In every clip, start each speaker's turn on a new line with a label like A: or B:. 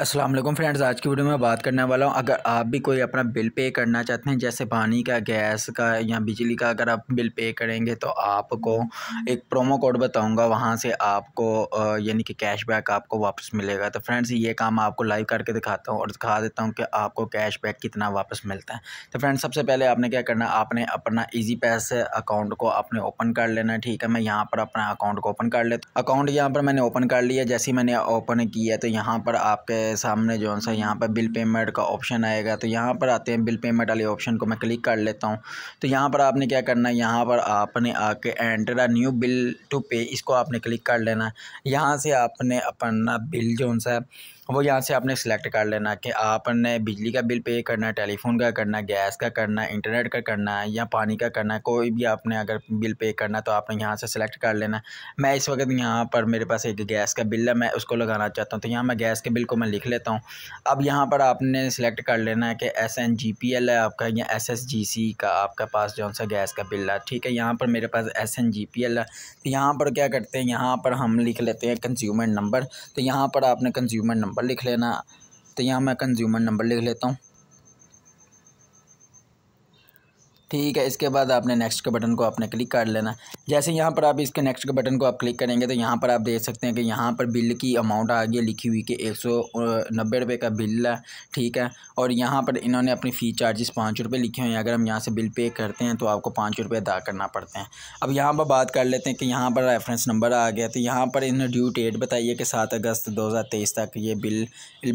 A: Aslam friends आज की video में बात करने वाला हूँ अगर आप भी कोई अपना बिल पे करना चाहते हैं जैसे पानी का गैस का या बिजली का अगर आप बिल पे करेंगे तो आपको एक प्रोमो कोड बताऊंगा वहाँ से आपको यानी कि कैशबैक आपको वापस मिलेगा तो फ्रेंड्स ये काम आपको लाइव करके दिखाता हूँ और दिखा देता हूँ कि आपको कैशबैक कितना वापस मिलता है तो फ्रेंड्स सबसे पहले आपने क्या करना आपने अपना ईजी पैस अकाउंट को आपने ओपन कर लेना ठीक है मैं यहाँ पर अपना अकाउंट को ओपन कर लेता अकाउंट यहाँ पर मैंने ओपन कर लिया जैसे मैंने ओपन किया तो यहाँ पर आपके हैं सामने जो सा यहाँ पर बिल पेमेंट का ऑप्शन आएगा तो यहाँ पर आते हैं बिल पेमेंट वाले ऑप्शन को मैं क्लिक कर लेता हूँ तो यहाँ पर आपने क्या करना है यहाँ पर आपने आके enter a new bill to pay इसको आपने क्लिक कर लेना है यहाँ से आपने अपना बिल जो सा वो यहाँ से आपने सेलेक्ट कर लेना कि आपने बिजली का बिल पे करना है टेलीफोन का करना गैस का करना इंटरनेट का करना है या पानी का करना है कोई भी आपने अगर बिल पे करना तो आपने यहाँ से सिलेक्ट कर लेना मैं इस वक्त यहाँ पर मेरे पास एक गैस का बिल है मैं उसको लगाना चाहता हूँ तो यहाँ मैं गैस के बिल को मैं लिख लेता हूँ अब यहाँ पर आपने सेलेक्ट कर लेना है कि S N G P L है आपका या एस एस जी सी का आपका पास जो सा गैस का बिल है ठीक है यहाँ पर मेरे पास S N G P L है तो यहाँ पर क्या करते हैं यहाँ पर हम लिख लेते हैं कंज्यूमर नंबर तो यहाँ पर आपने कंज्यूमर नंबर नंबर लिख लेना तो यहाँ मैं कंज्यूमर नंबर लिख लेता हूँ ठीक है इसके बाद आपने नेक्स्ट के बटन को आपने क्लिक कर लेना जैसे यहाँ पर आप इसके नेक्स्ट के बटन को आप क्लिक करेंगे तो यहाँ पर आप देख सकते हैं कि यहाँ पर बिल की अमाउंट आ गई लिखी हुई कि एक सौ नब्बे रुपये का बिल है ठीक है और यहाँ पर इन्होंने अपनी फ़ी चार्जेस पाँच रुपये लिखे हुए हैं अगर हम यहाँ से बिल पे करते हैं तो आपको पाँच रुपये अदा करना पड़ते हैं अब यहाँ पर बात कर लेते हैं कि यहाँ पर रेफरेंस नंबर आ गया तो यहाँ पर इन्होंने ड्यू डेट बताइए कि सात अगस्त दो हज़ार तेईस तक ये बिल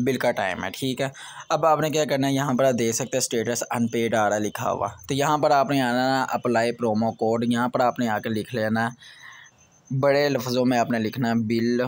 A: बिल का टाइम है ठीक है अब आपने क्या करना है यहाँ पर आप देख सकते हैं स्टेटस अनपेड आ रहा लिखा हुआ तो यहाँ पर आपने आना अप्लाई प्रोमो कोड यहाँ पर आपने आकर लिख लेना बड़े लफ्ज़ों में आपने लिखना बिल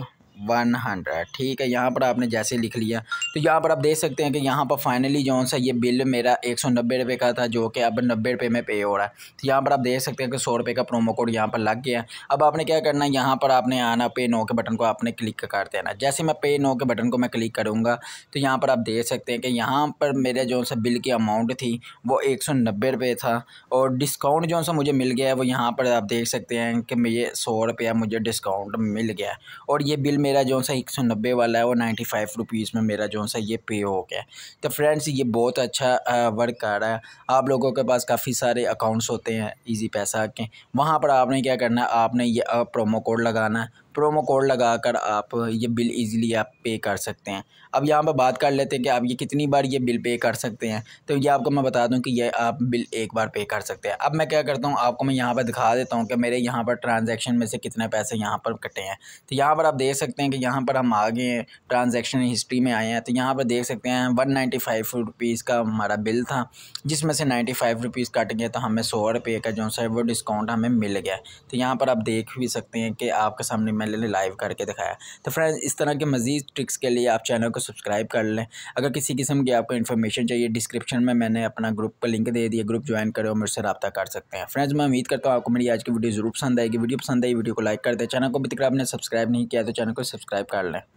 A: वन हंड्रेड ठीक है यहाँ पर आपने जैसे लिख लिया तो यहाँ पर आप देख सकते हैं कि यहाँ पर फाइनली जो सा ये बिल मेरा एक सौ नब्बे रुपये का था जो कि अब नब्बे रुपये में पे हो रहा है तो यहाँ पर आप देख सकते हैं कि सौ रुपये का प्रोमो कोड यहाँ पर लग गया अब आपने क्या करना है यहाँ पर आपने आना पे नो के बटन को आपने क्लिक कर देना जैसे मैं पे नो के बटन को मैं क्लिक करूँगा तो यहाँ पर आप देख सकते हैं कि यहाँ पर मेरे जो सा बिल की अमाउंट थी वो एक सौ नब्बे रुपये था और डिस्काउंट जो सा मुझे मिल गया है वो यहाँ पर आप देख सकते हैं कि मुझे सौ रुपया मुझे डिस्काउंट मिल गया और ये बिल मेरा जो सा एक सौ नब्बे वाला है वो नाइन्टी फाइव रुपीज़ में मेरा जो सा ये पे हो गया तो फ्रेंड्स ये बहुत अच्छा वर्क आ रहा है आप लोगों के पास काफ़ी सारे अकाउंट्स होते हैं इजी पैसा के वहाँ पर आपने क्या करना है आपने ये प्रोमो कोड लगाना है प्रोमो कोड लगा कर आप ये बिल इजीली आप पे कर सकते हैं अब यहाँ पर बात कर लेते हैं कि आप ये कितनी बार ये बिल पे कर सकते हैं तो ये आपको मैं बता दूँ कि ये आप बिल एक बार पे कर सकते हैं अब मैं क्या करता हूँ आपको मैं यहाँ पर दिखा देता हूँ कि मेरे यहाँ पर ट्रांजेक्शन में से कितने पैसे यहाँ पर कटे हैं तो यहाँ पर आप देख सकते हैं कि यहाँ पर हम आ गए हैं ट्रांजेक्शन हिस्ट्री में आए हैं तो यहाँ पर देख सकते हैं वन नाइन्टी फाइव रुपीज़ का हमारा बिल था जिसमें से नाइन्टी फाइव रुपीज़ कट गया तो हमें सौ रुपये का जो है वो डिस्काउंट हमें मिल गया तो यहाँ पर आप देख भी सकते हैं कि आपके सामने मैं चैनल ने लाइव करके दिखाया तो फ्रेंड्स इस तरह के मज़ीद ट्रिक्स के लिए आप चैनल को सब्सक्राइब कर लें अगर किसी किस्म की आपको इन्फॉर्मेशन चाहिए डिस्क्रिप्शन में मैंने अपना ग्रुप का लिंक दे दिया ग्रुप ज्वाइन करो मुझसे रबा कर सकते हैं फ्रेंड्स मैं उम्मीद करता हूँ आपको मेरी आज की वीडियो ज़रूर पसंद आएगी वीडियो पसंद आई वीडियो को लाइक कर दें चैनल को भी तक आपने सब्सक्राइब नहीं किया तो चैनल को सब्सक्राइब कर लें